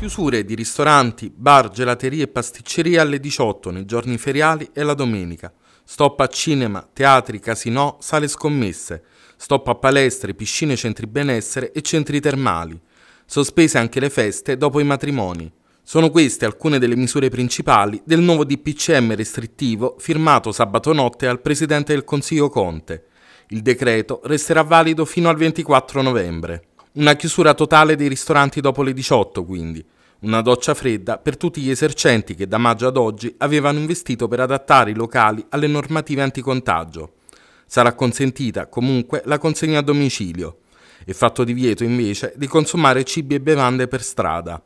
Chiusure di ristoranti, bar, gelaterie e pasticcerie alle 18 nei giorni feriali e la domenica. Stop a cinema, teatri, casinò, sale scommesse. Stop a palestre, piscine, centri benessere e centri termali. Sospese anche le feste dopo i matrimoni. Sono queste alcune delle misure principali del nuovo DPCM restrittivo firmato sabato notte al Presidente del Consiglio Conte. Il decreto resterà valido fino al 24 novembre. Una chiusura totale dei ristoranti dopo le 18 quindi una doccia fredda per tutti gli esercenti che da maggio ad oggi avevano investito per adattare i locali alle normative anticontagio. Sarà consentita comunque la consegna a domicilio. e fatto divieto invece di consumare cibi e bevande per strada.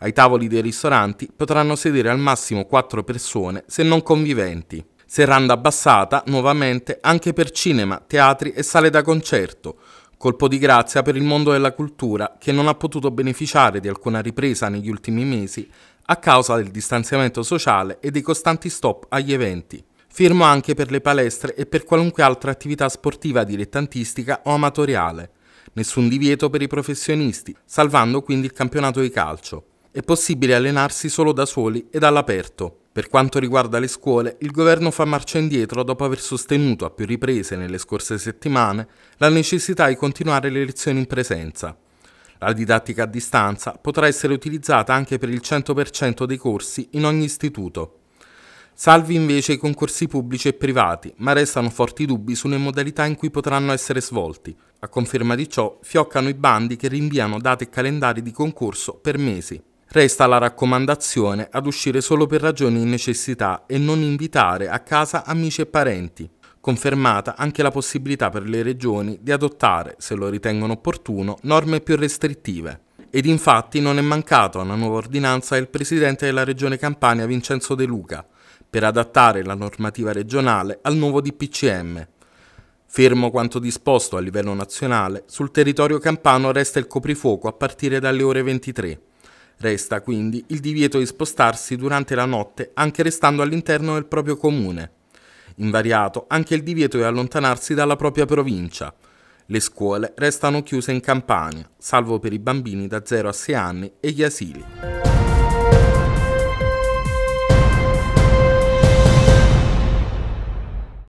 Ai tavoli dei ristoranti potranno sedere al massimo 4 persone se non conviventi. Serranda abbassata nuovamente anche per cinema, teatri e sale da concerto, Colpo di grazia per il mondo della cultura, che non ha potuto beneficiare di alcuna ripresa negli ultimi mesi a causa del distanziamento sociale e dei costanti stop agli eventi. Firmo anche per le palestre e per qualunque altra attività sportiva dilettantistica o amatoriale. Nessun divieto per i professionisti, salvando quindi il campionato di calcio. È possibile allenarsi solo da soli e all'aperto. Per quanto riguarda le scuole, il governo fa marcia indietro dopo aver sostenuto a più riprese nelle scorse settimane la necessità di continuare le lezioni in presenza. La didattica a distanza potrà essere utilizzata anche per il 100% dei corsi in ogni istituto. Salvi invece i concorsi pubblici e privati, ma restano forti dubbi sulle modalità in cui potranno essere svolti. A conferma di ciò, fioccano i bandi che rinviano date e calendari di concorso per mesi. Resta la raccomandazione ad uscire solo per ragioni di necessità e non invitare a casa amici e parenti. Confermata anche la possibilità per le regioni di adottare, se lo ritengono opportuno, norme più restrittive. Ed infatti non è mancata una nuova ordinanza del presidente della regione Campania Vincenzo De Luca per adattare la normativa regionale al nuovo DPCM. Fermo quanto disposto a livello nazionale, sul territorio campano resta il coprifuoco a partire dalle ore 23. Resta quindi il divieto di spostarsi durante la notte anche restando all'interno del proprio comune. Invariato anche il divieto di allontanarsi dalla propria provincia. Le scuole restano chiuse in Campania, salvo per i bambini da 0 a 6 anni e gli asili.